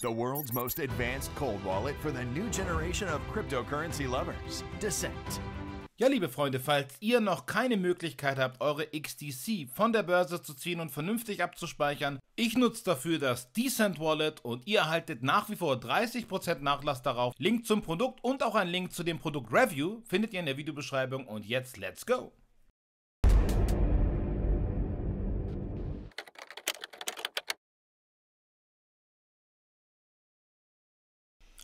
the world's most advanced cold wallet for the new generation of cryptocurrency lovers, Descent. Ja, liebe Freunde, falls ihr noch keine Möglichkeit habt, eure XDC von der Börse zu ziehen und vernünftig abzuspeichern, ich nutze dafür das Decent Wallet und ihr erhaltet nach wie vor 30% Nachlass darauf. Link zum Produkt und auch ein Link zu dem Produkt Review findet ihr in der Videobeschreibung und jetzt let's go!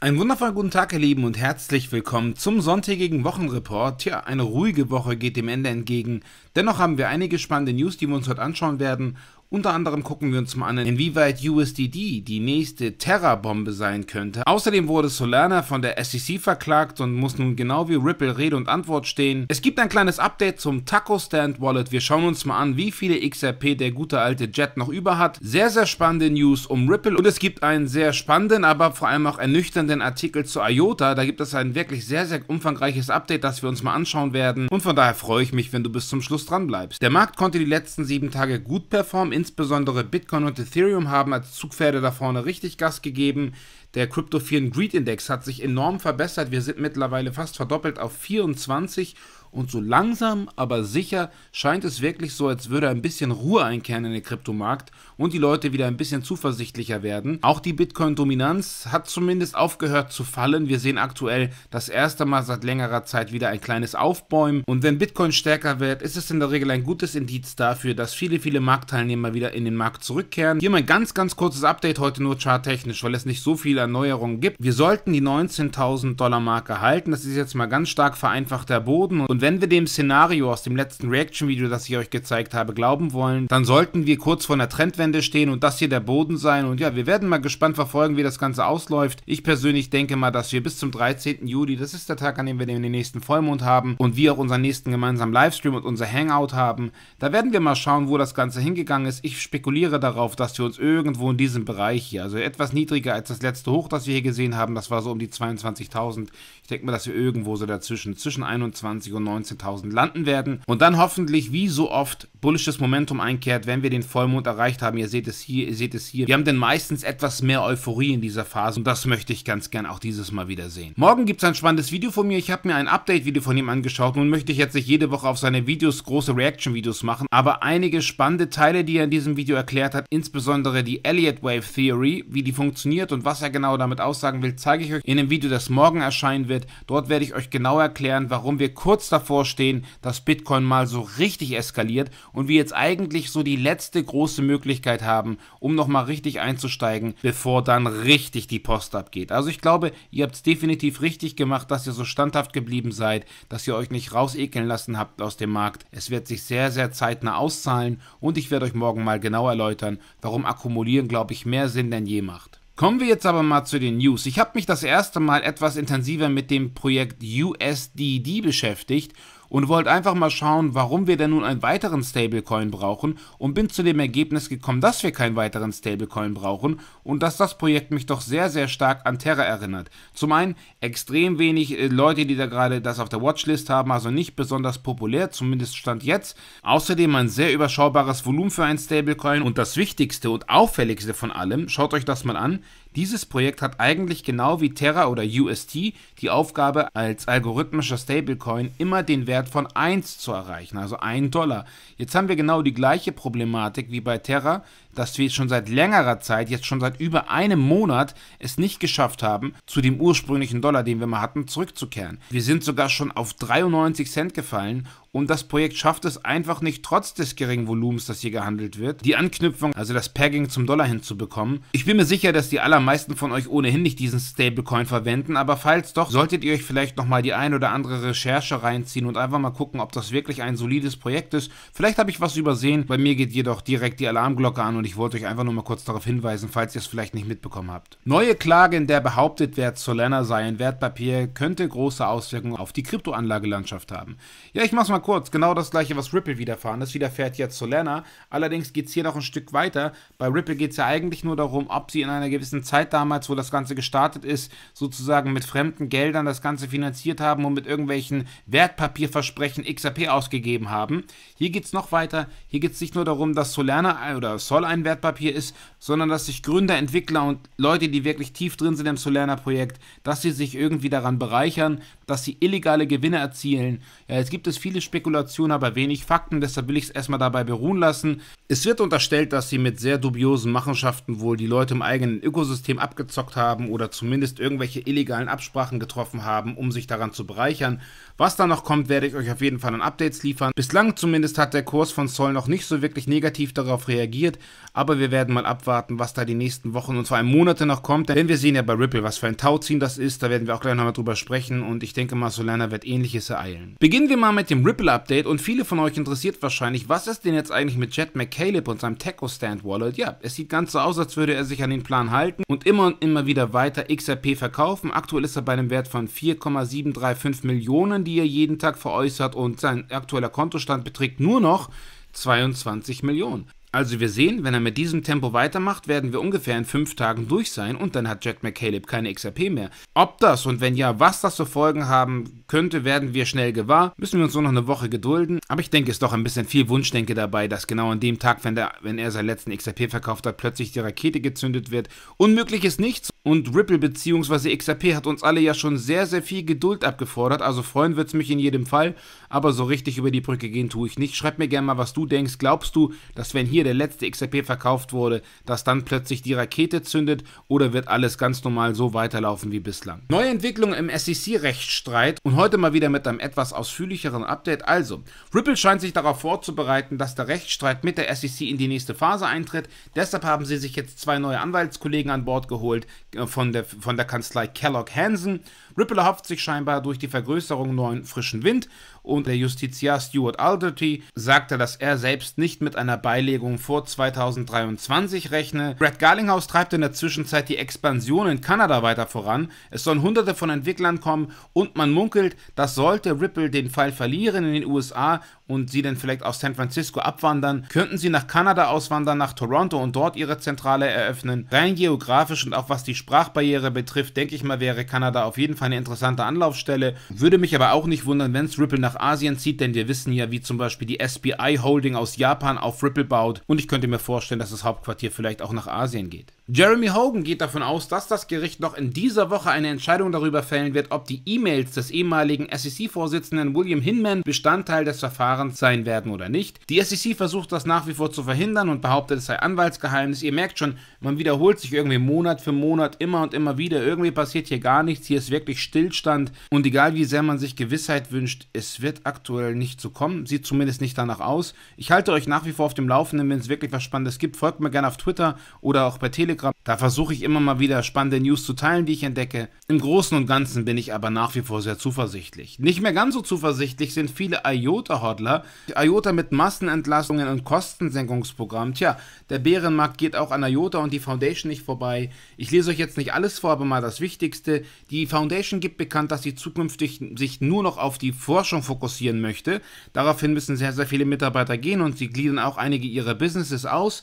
Einen wundervollen guten Tag, ihr Lieben, und herzlich willkommen zum sonntägigen Wochenreport. Tja, eine ruhige Woche geht dem Ende entgegen. Dennoch haben wir einige spannende News, die wir uns heute anschauen werden. Unter anderem gucken wir uns mal an, inwieweit USDD die nächste Terra-Bombe sein könnte. Außerdem wurde Solana von der SEC verklagt und muss nun genau wie Ripple Rede und Antwort stehen. Es gibt ein kleines Update zum Taco Stand Wallet. Wir schauen uns mal an, wie viele XRP der gute alte Jet noch über hat. Sehr, sehr spannende News um Ripple und es gibt einen sehr spannenden, aber vor allem auch ernüchternden Artikel zu IOTA. Da gibt es ein wirklich sehr, sehr umfangreiches Update, das wir uns mal anschauen werden. Und von daher freue ich mich, wenn du bis zum Schluss dran bleibst. Der Markt konnte die letzten sieben Tage gut performen, Insbesondere Bitcoin und Ethereum haben als Zugpferde da vorne richtig Gas gegeben. Der Crypto Cryptophilen Greed Index hat sich enorm verbessert. Wir sind mittlerweile fast verdoppelt auf 24 und so langsam, aber sicher scheint es wirklich so, als würde ein bisschen Ruhe einkehren in den Kryptomarkt und die Leute wieder ein bisschen zuversichtlicher werden. Auch die Bitcoin-Dominanz hat zumindest aufgehört zu fallen. Wir sehen aktuell das erste Mal seit längerer Zeit wieder ein kleines Aufbäumen. Und wenn Bitcoin stärker wird, ist es in der Regel ein gutes Indiz dafür, dass viele, viele Marktteilnehmer wieder in den Markt zurückkehren. Hier mein ganz, ganz kurzes Update heute nur charttechnisch, weil es nicht so viele Erneuerungen gibt. Wir sollten die 19.000 Dollar Marke halten. Das ist jetzt mal ganz stark vereinfacht der Boden. Und wenn wir dem Szenario aus dem letzten Reaction-Video, das ich euch gezeigt habe, glauben wollen, dann sollten wir kurz vor einer Trendwende stehen und das hier der Boden sein. Und ja, wir werden mal gespannt verfolgen, wie das Ganze ausläuft. Ich persönlich denke mal, dass wir bis zum 13. Juli, das ist der Tag, an dem wir den nächsten Vollmond haben und wir auch unseren nächsten gemeinsamen Livestream und unser Hangout haben. Da werden wir mal schauen, wo das Ganze hingegangen ist. Ich spekuliere darauf, dass wir uns irgendwo in diesem Bereich hier, also etwas niedriger als das letzte Hoch, das wir hier gesehen haben, das war so um die 22.000. Ich denke mal, dass wir irgendwo so dazwischen, zwischen 21 und 29 19.000 landen werden und dann hoffentlich wie so oft bullisches Momentum einkehrt, wenn wir den Vollmond erreicht haben. Ihr seht es hier, ihr seht es hier. Wir haben denn meistens etwas mehr Euphorie in dieser Phase und das möchte ich ganz gern auch dieses Mal wieder sehen. Morgen gibt es ein spannendes Video von mir. Ich habe mir ein Update-Video von ihm angeschaut. Nun möchte ich jetzt nicht jede Woche auf seine Videos große Reaction-Videos machen, aber einige spannende Teile, die er in diesem Video erklärt hat, insbesondere die Elliott Wave Theory, wie die funktioniert und was er genau damit aussagen will, zeige ich euch in dem Video, das morgen erscheinen wird. Dort werde ich euch genau erklären, warum wir kurz davor stehen, dass Bitcoin mal so richtig eskaliert und wir jetzt eigentlich so die letzte große Möglichkeit haben, um nochmal richtig einzusteigen, bevor dann richtig die Post abgeht. Also ich glaube, ihr habt es definitiv richtig gemacht, dass ihr so standhaft geblieben seid, dass ihr euch nicht rausekeln lassen habt aus dem Markt. Es wird sich sehr, sehr zeitnah auszahlen und ich werde euch morgen mal genau erläutern, warum Akkumulieren, glaube ich, mehr Sinn denn je macht. Kommen wir jetzt aber mal zu den News. Ich habe mich das erste Mal etwas intensiver mit dem Projekt USDD beschäftigt und wollte einfach mal schauen, warum wir denn nun einen weiteren Stablecoin brauchen und bin zu dem Ergebnis gekommen, dass wir keinen weiteren Stablecoin brauchen und dass das Projekt mich doch sehr, sehr stark an Terra erinnert. Zum einen extrem wenig äh, Leute, die da gerade das auf der Watchlist haben, also nicht besonders populär, zumindest stand jetzt. Außerdem ein sehr überschaubares Volumen für einen Stablecoin und das Wichtigste und Auffälligste von allem, schaut euch das mal an, dieses Projekt hat eigentlich genau wie Terra oder UST die Aufgabe, als algorithmischer Stablecoin immer den Wert von 1 zu erreichen, also 1 Dollar. Jetzt haben wir genau die gleiche Problematik wie bei Terra, dass wir schon seit längerer Zeit, jetzt schon seit über einem Monat, es nicht geschafft haben, zu dem ursprünglichen Dollar, den wir mal hatten, zurückzukehren. Wir sind sogar schon auf 93 Cent gefallen und das Projekt schafft es einfach nicht, trotz des geringen Volumens, das hier gehandelt wird, die Anknüpfung, also das Pegging zum Dollar hinzubekommen. Ich bin mir sicher, dass die aller am meisten von euch ohnehin nicht diesen Stablecoin verwenden, aber falls doch, solltet ihr euch vielleicht nochmal die ein oder andere Recherche reinziehen und einfach mal gucken, ob das wirklich ein solides Projekt ist. Vielleicht habe ich was übersehen, bei mir geht jedoch direkt die Alarmglocke an und ich wollte euch einfach nur mal kurz darauf hinweisen, falls ihr es vielleicht nicht mitbekommen habt. Neue Klage, in der behauptet wird, Solana sei ein Wertpapier, könnte große Auswirkungen auf die Kryptoanlagelandschaft haben. Ja, ich mache es mal kurz. Genau das gleiche, was Ripple widerfahren ist, widerfährt jetzt Solana. Allerdings geht es hier noch ein Stück weiter. Bei Ripple geht es ja eigentlich nur darum, ob sie in einer gewissen Zeit Zeit damals, wo das Ganze gestartet ist, sozusagen mit fremden Geldern das Ganze finanziert haben und mit irgendwelchen Wertpapierversprechen XRP ausgegeben haben. Hier geht es noch weiter. Hier geht es nicht nur darum, dass Solana oder Sol ein Wertpapier ist, sondern dass sich Gründer, Entwickler und Leute, die wirklich tief drin sind im Solana-Projekt, dass sie sich irgendwie daran bereichern, dass sie illegale Gewinne erzielen. Ja, jetzt gibt es viele Spekulationen, aber wenig Fakten, deshalb will ich es erstmal dabei beruhen lassen. Es wird unterstellt, dass sie mit sehr dubiosen Machenschaften wohl die Leute im eigenen Ökosystem System abgezockt haben oder zumindest irgendwelche illegalen Absprachen getroffen haben, um sich daran zu bereichern. Was da noch kommt, werde ich euch auf jeden Fall an Updates liefern. Bislang zumindest hat der Kurs von Sol noch nicht so wirklich negativ darauf reagiert, aber wir werden mal abwarten, was da die nächsten Wochen und vor allem Monate noch kommt, denn wir sehen ja bei Ripple, was für ein Tauziehen das ist, da werden wir auch gleich nochmal drüber sprechen und ich denke mal, Solana wird ähnliches ereilen. Beginnen wir mal mit dem Ripple-Update und viele von euch interessiert wahrscheinlich, was ist denn jetzt eigentlich mit Jet McCaleb und seinem Techo-Stand-Wallet? Ja, es sieht ganz so aus, als würde er sich an den Plan halten und und immer und immer wieder weiter XRP verkaufen. Aktuell ist er bei einem Wert von 4,735 Millionen, die er jeden Tag veräußert und sein aktueller Kontostand beträgt nur noch 22 Millionen. Also wir sehen, wenn er mit diesem Tempo weitermacht, werden wir ungefähr in fünf Tagen durch sein und dann hat Jack McCaleb keine XRP mehr. Ob das und wenn ja, was das zu Folgen haben könnte, werden wir schnell gewahr. Müssen wir uns nur noch eine Woche gedulden. Aber ich denke, es ist doch ein bisschen viel Wunschdenke dabei, dass genau an dem Tag, wenn, der, wenn er seinen letzten XRP verkauft hat, plötzlich die Rakete gezündet wird. Unmöglich ist nichts. Und Ripple bzw. XRP hat uns alle ja schon sehr, sehr viel Geduld abgefordert. Also freuen wird's mich in jedem Fall. Aber so richtig über die Brücke gehen tue ich nicht. Schreib mir gerne mal, was du denkst. Glaubst du, dass wenn hier der letzte XRP verkauft wurde, dass dann plötzlich die Rakete zündet oder wird alles ganz normal so weiterlaufen wie bislang? Neue Entwicklungen im SEC-Rechtsstreit und heute mal wieder mit einem etwas ausführlicheren Update. Also, Ripple scheint sich darauf vorzubereiten, dass der Rechtsstreit mit der SEC in die nächste Phase eintritt. Deshalb haben sie sich jetzt zwei neue Anwaltskollegen an Bord geholt äh, von der, von der Kanzlei Kellogg Hansen Ripple erhofft sich scheinbar durch die Vergrößerung neuen frischen Wind und der Justiziar Stuart Alderty sagte, dass er selbst nicht mit einer Beilegung vor 2023 rechne. Brad Garlinghouse treibt in der Zwischenzeit die Expansion in Kanada weiter voran. Es sollen hunderte von Entwicklern kommen und man munkelt, dass sollte Ripple den Fall verlieren in den USA und sie dann vielleicht aus San Francisco abwandern, könnten sie nach Kanada auswandern, nach Toronto und dort ihre Zentrale eröffnen. Rein geografisch und auch was die Sprachbarriere betrifft, denke ich mal, wäre Kanada auf jeden Fall eine interessante Anlaufstelle. Würde mich aber auch nicht wundern, wenn es Ripple nach Asien zieht, denn wir wissen ja, wie zum Beispiel die SBI Holding aus Japan auf Ripple baut und ich könnte mir vorstellen, dass das Hauptquartier vielleicht auch nach Asien geht. Jeremy Hogan geht davon aus, dass das Gericht noch in dieser Woche eine Entscheidung darüber fällen wird, ob die E-Mails des ehemaligen SEC-Vorsitzenden William Hinman Bestandteil des Verfahrens sein werden oder nicht. Die SEC versucht das nach wie vor zu verhindern und behauptet, es sei Anwaltsgeheimnis. Ihr merkt schon, man wiederholt sich irgendwie Monat für Monat immer und immer wieder. Irgendwie passiert hier gar nichts. Hier ist wirklich wirklich Stillstand. Und egal wie sehr man sich Gewissheit wünscht, es wird aktuell nicht so kommen. Sieht zumindest nicht danach aus. Ich halte euch nach wie vor auf dem Laufenden, wenn es wirklich was Spannendes gibt. Folgt mir gerne auf Twitter oder auch bei Telegram. Da versuche ich immer mal wieder spannende News zu teilen, die ich entdecke. Im Großen und Ganzen bin ich aber nach wie vor sehr zuversichtlich. Nicht mehr ganz so zuversichtlich sind viele IOTA-Hodler. IOTA mit Massenentlassungen und Kostensenkungsprogramm. Tja, der Bärenmarkt geht auch an IOTA und die Foundation nicht vorbei. Ich lese euch jetzt nicht alles vor, aber mal das Wichtigste. Die Foundation gibt bekannt, dass sie zukünftig sich nur noch auf die Forschung fokussieren möchte. Daraufhin müssen sehr, sehr viele Mitarbeiter gehen und sie gliedern auch einige ihrer Businesses aus.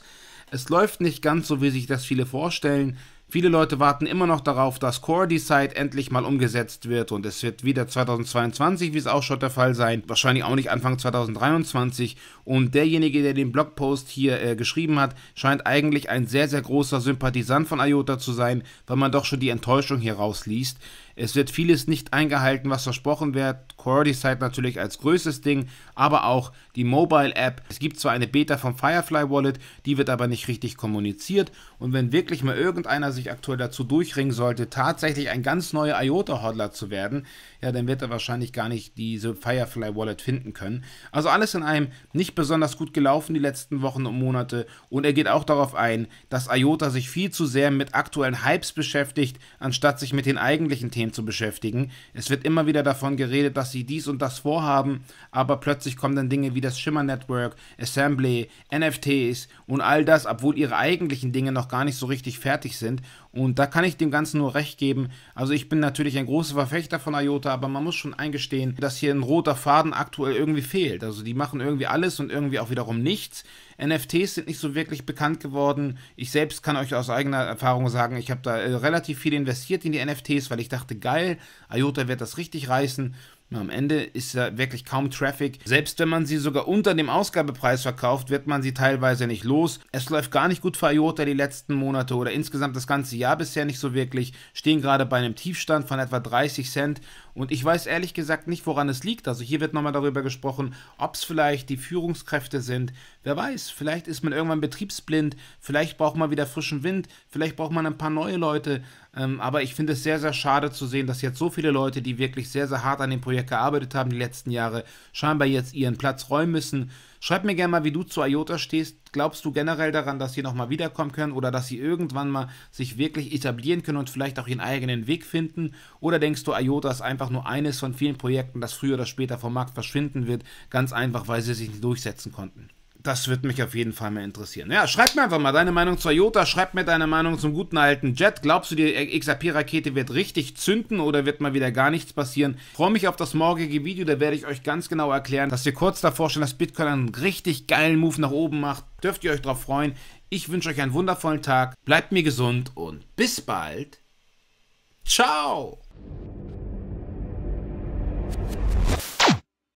Es läuft nicht ganz so, wie sich das viele vorstellen. Viele Leute warten immer noch darauf, dass Core Decide endlich mal umgesetzt wird und es wird wieder 2022, wie es auch schon der Fall sein, wahrscheinlich auch nicht Anfang 2023 und derjenige, der den Blogpost hier äh, geschrieben hat, scheint eigentlich ein sehr, sehr großer Sympathisant von IOTA zu sein, weil man doch schon die Enttäuschung hier rausliest. Es wird vieles nicht eingehalten, was versprochen wird. Quality Site natürlich als größtes Ding, aber auch die Mobile App. Es gibt zwar eine Beta vom Firefly Wallet, die wird aber nicht richtig kommuniziert. Und wenn wirklich mal irgendeiner sich aktuell dazu durchringen sollte, tatsächlich ein ganz neuer IOTA-Hodler zu werden, ja, dann wird er wahrscheinlich gar nicht diese Firefly Wallet finden können. Also alles in allem nicht besonders gut gelaufen die letzten Wochen und Monate. Und er geht auch darauf ein, dass IOTA sich viel zu sehr mit aktuellen Hypes beschäftigt, anstatt sich mit den eigentlichen Themen Finanzsystem zu beschäftigen. Es wird immer wieder davon geredet, dass sie dies und das vorhaben, aber plötzlich kommen dann Dinge wie das Shimmer Network, Assembly, NFTs und all das, obwohl ihre eigentlichen Dinge noch gar nicht so richtig fertig sind und da kann ich dem Ganzen nur recht geben. Also ich bin natürlich ein großer Verfechter von IOTA, aber man muss schon eingestehen, dass hier ein roter Faden aktuell irgendwie fehlt. Also die machen irgendwie alles und irgendwie auch wiederum nichts. NFTs sind nicht so wirklich bekannt geworden. Ich selbst kann euch aus eigener Erfahrung sagen, ich habe da äh, relativ viel investiert in die NFTs, weil ich dachte, geil, IOTA wird das richtig reißen. Am Ende ist da wirklich kaum Traffic. Selbst wenn man sie sogar unter dem Ausgabepreis verkauft, wird man sie teilweise nicht los. Es läuft gar nicht gut für IOTA die letzten Monate oder insgesamt das ganze Jahr bisher nicht so wirklich. Stehen gerade bei einem Tiefstand von etwa 30 Cent und ich weiß ehrlich gesagt nicht, woran es liegt. Also hier wird nochmal darüber gesprochen, ob es vielleicht die Führungskräfte sind. Wer weiß, vielleicht ist man irgendwann betriebsblind, vielleicht braucht man wieder frischen Wind, vielleicht braucht man ein paar neue Leute. Ähm, aber ich finde es sehr, sehr schade zu sehen, dass jetzt so viele Leute, die wirklich sehr, sehr hart an dem Projekt gearbeitet haben die letzten Jahre, scheinbar jetzt ihren Platz räumen müssen. Schreib mir gerne mal, wie du zu IOTA stehst. Glaubst du generell daran, dass sie nochmal wiederkommen können oder dass sie irgendwann mal sich wirklich etablieren können und vielleicht auch ihren eigenen Weg finden? Oder denkst du, IOTA ist einfach nur eines von vielen Projekten, das früher oder später vom Markt verschwinden wird, ganz einfach, weil sie sich nicht durchsetzen konnten? Das wird mich auf jeden Fall mehr interessieren. Ja, schreib mir einfach mal deine Meinung zur IOTA, schreib mir deine Meinung zum guten alten Jet. Glaubst du, die XRP-Rakete wird richtig zünden oder wird mal wieder gar nichts passieren? Ich freue mich auf das morgige Video, da werde ich euch ganz genau erklären, dass wir kurz davor stehen, dass Bitcoin einen richtig geilen Move nach oben macht. Dürft ihr euch darauf freuen. Ich wünsche euch einen wundervollen Tag, bleibt mir gesund und bis bald. Ciao!